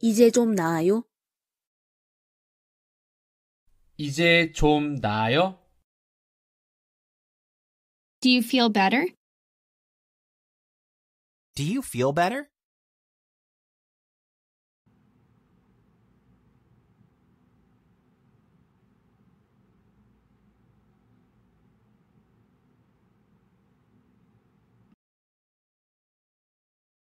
이제 좀 나아요? 이제 좀 나아요? Do you feel better? Do you feel better?